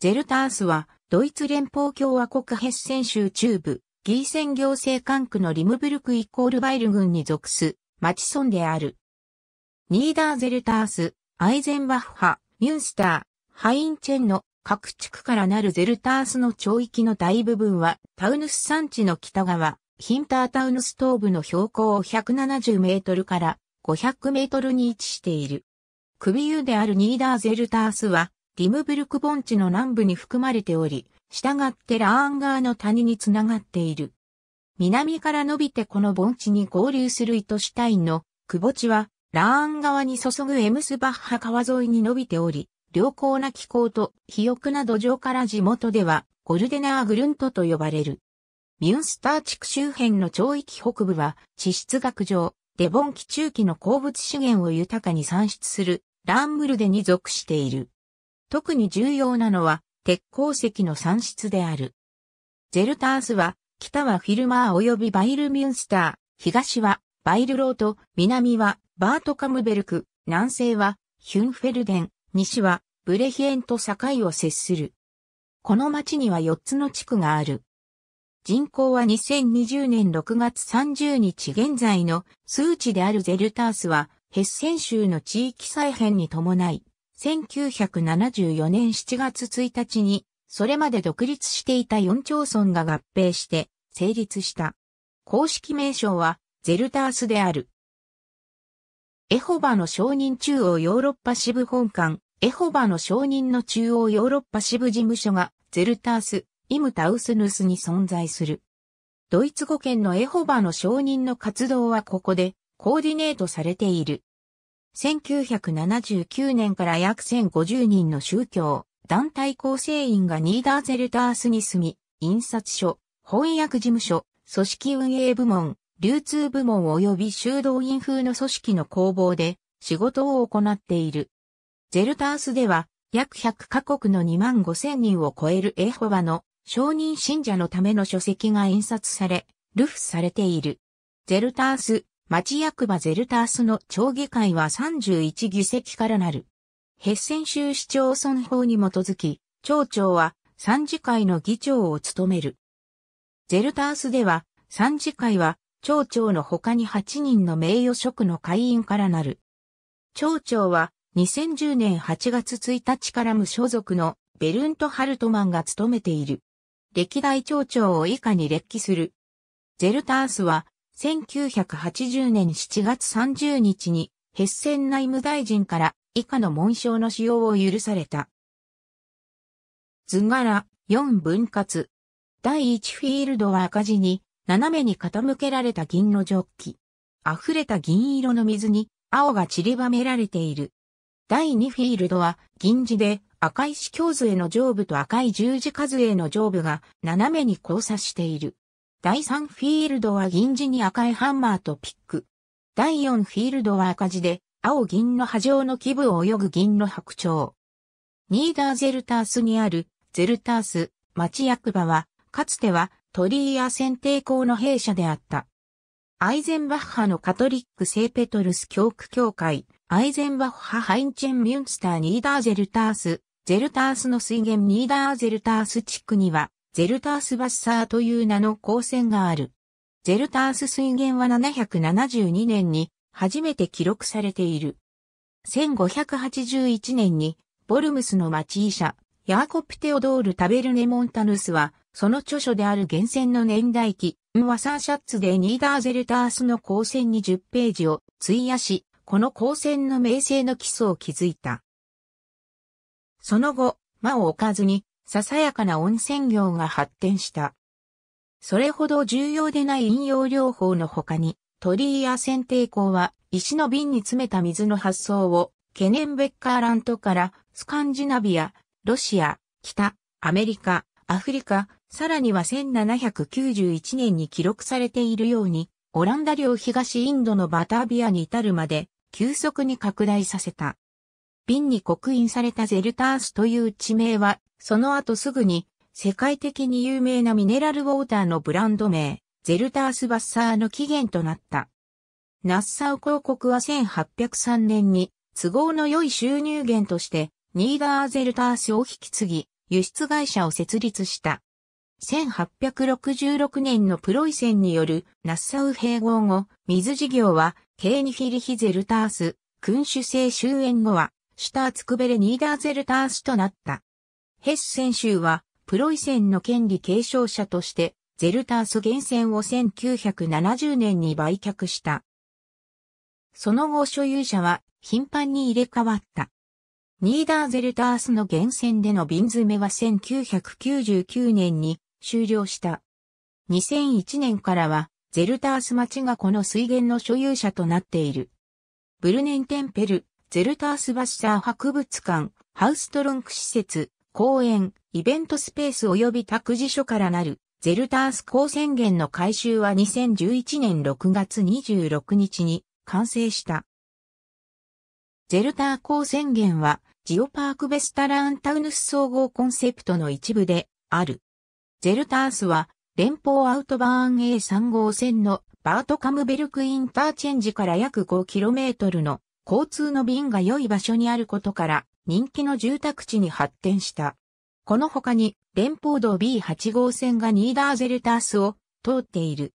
ゼルタースは、ドイツ連邦共和国ヘッセン州中部、ギーセン行政管区のリムブルクイコールバイル郡に属す、町村である。ニーダーゼルタース、アイゼンバッハ、ミュンスター、ハインチェンの各地区からなるゼルタースの町域の大部分は、タウヌス山地の北側、ヒンタータウヌス東部の標高を170メートルから500メートルに位置している。首湯であるニーダーゼルタースは、リムブルク盆地の南部に含まれており、従ってラーン川の谷につながっている。南から伸びてこの盆地に合流するイトシュタインの窪地は、ラーン川に注ぐエムスバッハ川沿いに伸びており、良好な気候と肥沃な土壌から地元ではゴルデナーグルントと呼ばれる。ミュンスター地区周辺の町域北部は地質学上、デボン期中期の鉱物資源を豊かに産出するラーンムルデに属している。特に重要なのは鉄鉱石の産出である。ゼルタースは、北はフィルマー及びバイルミュンスター、東はバイルロート、南はバートカムベルク、南西はヒュンフェルデン、西はブレヒエンと境を接する。この町には4つの地区がある。人口は2020年6月30日現在の数値であるゼルタースは、ヘッセン州の地域再編に伴い、1974年7月1日に、それまで独立していた4町村が合併して成立した。公式名称はゼルタースである。エホバの証人中央ヨーロッパ支部本館、エホバの証人の中央ヨーロッパ支部事務所がゼルタース、イムタウスヌスに存在する。ドイツ語圏のエホバの証人の活動はここでコーディネートされている。1979年から約1050人の宗教、団体構成員がニーダーゼルタースに住み、印刷所、翻訳事務所、組織運営部門、流通部門及び修道院風の組織の工房で仕事を行っている。ゼルタースでは約100カ国の2万5千人を超えるエホバの承認信者のための書籍が印刷され、ルフされている。ゼルタース町役場ゼルタースの町議会は31議席からなる。ヘッセン州市町村法に基づき、町長は参次会の議長を務める。ゼルタースでは、参次会は町長の他に8人の名誉職の会員からなる。町長は2010年8月1日から無所属のベルント・ハルトマンが務めている。歴代町長を以下に列記する。ゼルタースは1980年7月30日に、ヘッセン内務大臣から以下の紋章の使用を許された。図柄、4分割。第1フィールドは赤字に、斜めに傾けられた銀のジョッキ。溢れた銀色の水に、青が散りばめられている。第2フィールドは、銀字で、赤い四鏡図への上部と赤い十字数への上部が、斜めに交差している。第3フィールドは銀地に赤いハンマーとピック。第4フィールドは赤字で、青銀の波状の基部を泳ぐ銀の白鳥。ニーダーゼルタースにある、ゼルタース、町役場は、かつては鳥居や選定校の弊社であった。アイゼンバッハのカトリック聖ペトルス教区教会、アイゼンバッハハインチェンミュンスターニーダーゼルタース、ゼルタースの水源ニーダーゼルタース地区には、ゼルタースバッサーという名の光線がある。ゼルタース水源は772年に初めて記録されている。1581年にボルムスの町医者、ヤーコプ・テオドール・タベルネ・モンタヌスは、その著書である源泉の年代記、ンワサーシャッツでニーダーゼルタースの光線に10ページを費やし、この光線の名声の基礎を築いた。その後、間を置かずに、ささやかな温泉業が発展した。それほど重要でない飲用療法の他に、鳥居や剪定工は石の瓶に詰めた水の発想を、ケネンベッカーラントからスカンジナビア、ロシア、北、アメリカ、アフリカ、さらには1791年に記録されているように、オランダ領東インドのバタービアに至るまで急速に拡大させた。瓶に刻印されたゼルタースという地名は、その後すぐに、世界的に有名なミネラルウォーターのブランド名、ゼルタースバッサーの起源となった。ナッサウ公国は1803年に、都合の良い収入源として、ニーダーゼルタースを引き継ぎ、輸出会社を設立した。1866年のプロイセンによるナッサウ併合後、水事業は、ケーニヒリヒゼルタース、君主制終焉後は、シュターツクベレ・ニーダーゼルタースとなった。ヘッセン州は、プロイセンの権利継承者として、ゼルタース源泉を1970年に売却した。その後所有者は頻繁に入れ替わった。ニーダーゼルタースの源泉での瓶詰めは1999年に終了した。2001年からはゼルタース町がこの水源の所有者となっている。ブルネンテンペル、ゼルタースバッシャー博物館、ハウストロンク施設、公園、イベントスペース及び託児所からなる、ゼルタース高宣言の改修は2011年6月26日に完成した。ゼルター高宣言は、ジオパークベスタランタウヌス総合コンセプトの一部である。ゼルタースは、連邦アウトバーン A3 号線のバートカムベルクインターチェンジから約 5km の交通の便が良い場所にあることから人気の住宅地に発展した。この他に連邦道 B8 号線がニーダーゼルタースを通っている。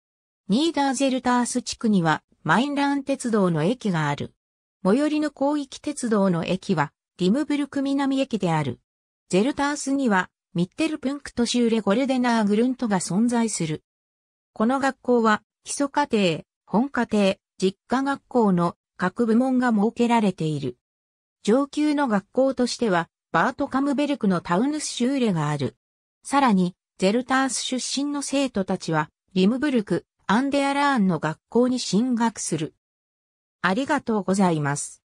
ニーダーゼルタース地区にはマインラン鉄道の駅がある。最寄りの広域鉄道の駅はリムブルク南駅である。ゼルタースにはミッテルプンクトシューレゴルデナーグルントが存在する。この学校は基礎課程、本課程、実家学校の各部門が設けられている。上級の学校としては、バート・カムベルクのタウヌスシューレがある。さらに、ゼルタース出身の生徒たちは、リムブルク、アンデアラーンの学校に進学する。ありがとうございます。